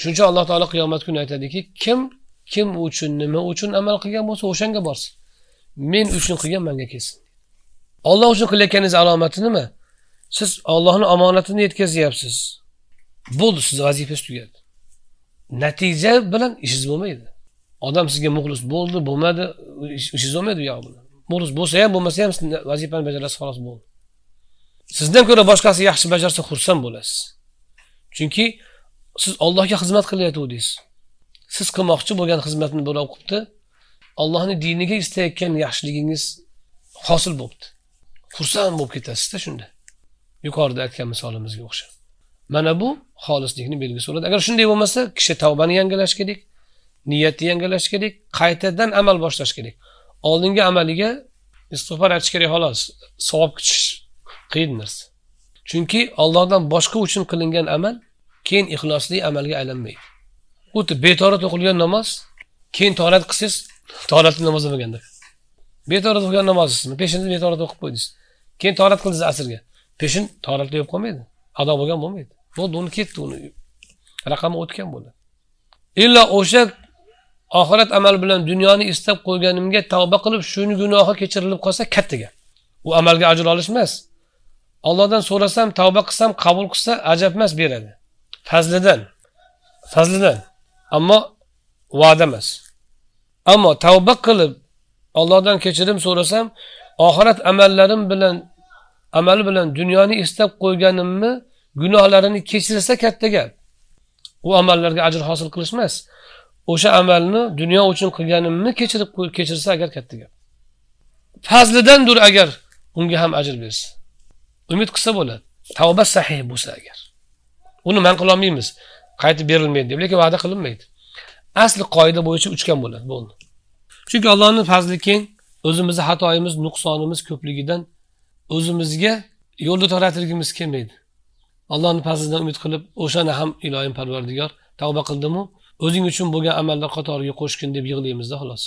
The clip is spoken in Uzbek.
shuning uchun alloh taolo qiyomat kuni aytadiki kim kim uchun nima uchun amal qilgan bo'lsa o'shanga borsin men uchun qilgan manga kelsin olloh uchun qilayotganingiz alomati nima siz ollohni omonatini yetkazyapsiz bo'ldi sizni vazifangiz tugadi natija bilan ishingiz bo'lmaydi odam sizga muxlis bo'ldi bo'lmadi ishingiz bo'lmaydi u yog'i bilan muxlis bo'lsa ham bo'lmasa ham siz vazifani bajarasiz xolos bo'ldi sizdan ko'ra boshqasi yaxshi bajarsa xursand bo'lasiz chunki siz ollohga xizmat qilayotgandingiz siz qilmoqchi bo'lgan xizmatni birov qilibdi ollohni diniga istayotgan yaxshiligingiz hosil bo'libdi xursand bo'lib ketasizda shunda yuqorida aytgan misolimizga o'xshab mana bu xolislikni belgisi bo'ladi agar shunday bo'lmasa kishi tavbani yangilash kerak niyatni yangilash kerak qaytadan amal boshlash kerak oldingi amaliga istig'for aytish kerak xolos savob kutish qiyin narsa chunki ollohdan boshqa uchun qilingan amal keyin ixlosli amalga aylanmaydi xuddi betorat o'qilgan namoz keyin tolat qilsangiz tolatli namoz bo'lganda betorat o'qigan namoz peshinni betorat o'qib qo'ydingiz keyin torat qildingiz asrga peshin toratli bo'lib qolmaydi ado bo'lgan bo'lmaydi bo'ldi uni ketdi uni raqami o'tgan bo'ldi illo o'sha oxirat amal bilan dunyoni istab qo'yganimga tavba qilib shuni gunohi kechirilib qolsa katta gap u amalga ajr olish emas ollohdan so'rasam tavba qilsam qabul qilsa ajab emas beradi fazlidan fazlidan ammo va'da emas ammo tavba qilib ollohdan kechirim so'rasam oxirat amallarim bilan amali bilan dunyoni istab qo'yganimni gunohlarini kechirsa katta gap u amallarga ajr hosil qilish emas o'sha amalni dunyo uchun qilganimni kechirib kechirsa agar katta gap fazlidandir agar unga ham ajr bersa umid qilsa bo'ladi tavba sahih bo'lsa agar uni man qilolmaymiz qaytib berilmaydi deb lekin va'da qilinmaydi asli qoida bo'yicha uchgan bo'ladi bo'ldi chunki allohni fazli keng o'zimizni xatoyimiz nuqsonimiz ko'pligidan o'zimizga yo'lni toratirgimiz kelmaydi allohni fazlidan umid qilib o'shani ham ilohim parvardigor tavba qildimu o'zing uchun bo'lgan amallar qatoriga qo'shgin deb yig'laymizda xolos